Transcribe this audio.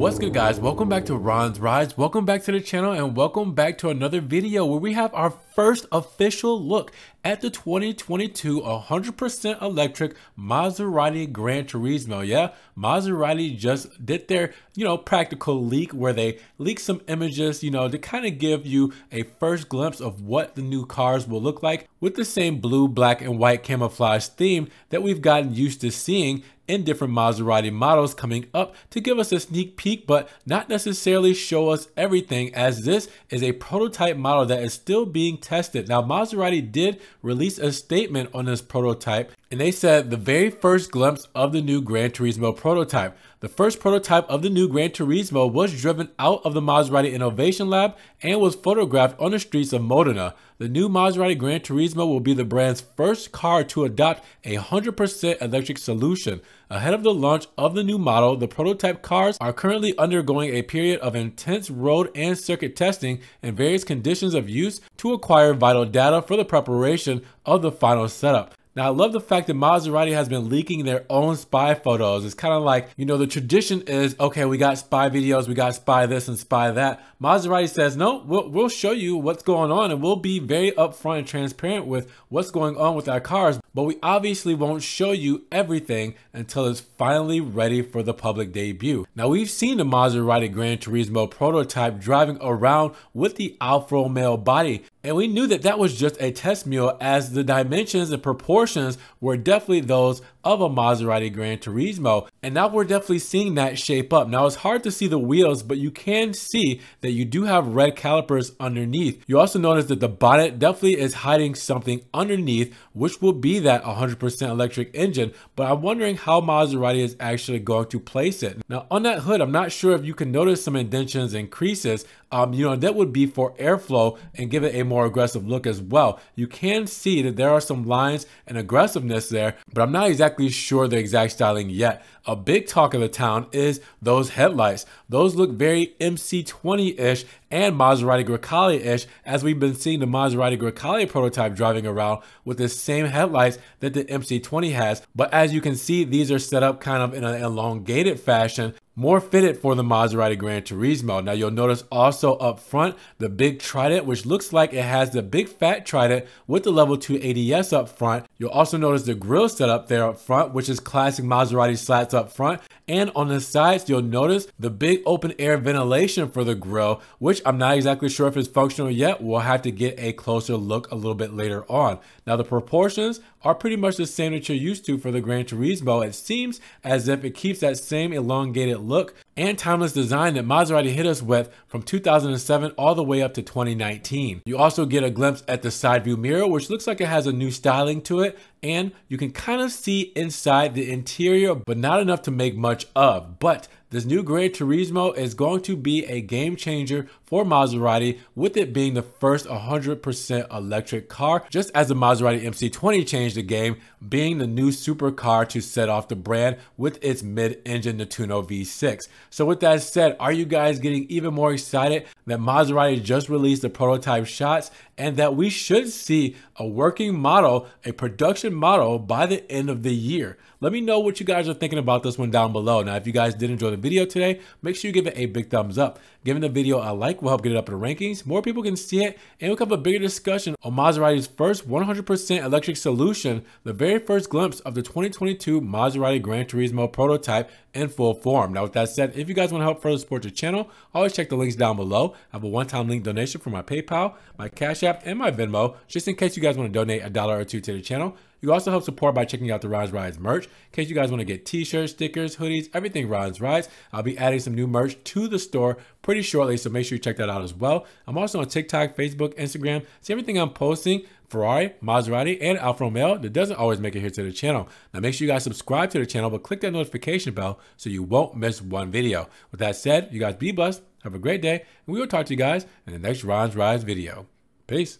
What's good guys? Welcome back to Ron's Rides. Welcome back to the channel and welcome back to another video where we have our first official look at the 2022 100% electric Maserati Gran Turismo. Yeah, Maserati just did their, you know, practical leak where they leaked some images, you know, to kind of give you a first glimpse of what the new cars will look like with the same blue, black, and white camouflage theme that we've gotten used to seeing in different Maserati models coming up to give us a sneak peek, but not necessarily show us everything as this is a prototype model that is still being tested. Now, Maserati did release a statement on this prototype and they said the very first glimpse of the new Gran Turismo prototype. The first prototype of the new Gran Turismo was driven out of the Maserati Innovation Lab and was photographed on the streets of Modena. The new Maserati Gran Turismo will be the brand's first car to adopt a 100% electric solution. Ahead of the launch of the new model, the prototype cars are currently undergoing a period of intense road and circuit testing in various conditions of use to acquire vital data for the preparation of the final setup. Now, I love the fact that Maserati has been leaking their own spy photos. It's kind of like, you know, the tradition is, okay, we got spy videos, we got spy this and spy that. Maserati says, no, we'll, we'll show you what's going on and we'll be very upfront and transparent with what's going on with our cars, but we obviously won't show you everything until it's finally ready for the public debut. Now, we've seen the Maserati Gran Turismo prototype driving around with the Alfa Romeo body, and we knew that that was just a test mule as the dimensions and proportions proportions were definitely those of a Maserati Gran Turismo. And now we're definitely seeing that shape up. Now it's hard to see the wheels, but you can see that you do have red calipers underneath. You also notice that the bonnet definitely is hiding something underneath, which will be that 100% electric engine. But I'm wondering how Maserati is actually going to place it. Now on that hood, I'm not sure if you can notice some indentions and creases, um, you know, that would be for airflow and give it a more aggressive look as well. You can see that there are some lines and aggressiveness there, but I'm not exactly sure the exact styling yet. A big talk of the town is those headlights. Those look very MC20-ish and Maserati Grecale-ish as we've been seeing the Maserati Grecale prototype driving around with the same headlights that the MC20 has. But as you can see, these are set up kind of in an elongated fashion more fitted for the Maserati Gran Turismo. Now you'll notice also up front, the big trident, which looks like it has the big fat trident with the level 2 ADS up front. You'll also notice the grill setup there up front, which is classic Maserati slats up front. And on the sides, you'll notice the big open air ventilation for the grill, which I'm not exactly sure if it's functional yet. We'll have to get a closer look a little bit later on. Now the proportions are pretty much the same that you're used to for the Gran Turismo. It seems as if it keeps that same elongated look and timeless design that Maserati hit us with from 2007 all the way up to 2019. You also get a glimpse at the side view mirror, which looks like it has a new styling to it, and you can kind of see inside the interior, but not enough to make much of. But this new Gran Turismo is going to be a game changer for Maserati, with it being the first 100% electric car, just as the Maserati MC20 changed the game, being the new supercar to set off the brand with its mid-engine Natuno V6. So with that said, are you guys getting even more excited that Maserati just released the prototype shots and that we should see a working model, a production model by the end of the year? Let me know what you guys are thinking about this one down below. Now, if you guys did enjoy the video today, make sure you give it a big thumbs up. Giving the video a like will help get it up in the rankings. More people can see it and we'll have a bigger discussion on Maserati's first 100% electric solution, the very first glimpse of the 2022 Maserati Gran Turismo prototype in full form. Now, with that said, if you guys want to help further support the channel, always check the links down below. I have a one-time link donation for my PayPal, my Cash App, and my Venmo, just in case you guys want to donate a dollar or two to the channel. You also help support by checking out the Rise Rides merch. In case you guys want to get t-shirts, stickers, hoodies, everything Rise Rides, I'll be adding some new merch to the store pretty shortly, so make sure you check that out as well. I'm also on TikTok, Facebook, Instagram. See everything I'm posting, Ferrari, Maserati, and Alfa Romeo that doesn't always make it here to the channel. Now make sure you guys subscribe to the channel, but click that notification bell so you won't miss one video. With that said, you guys be blessed, have a great day, and we will talk to you guys in the next Ron's Rise video. Peace.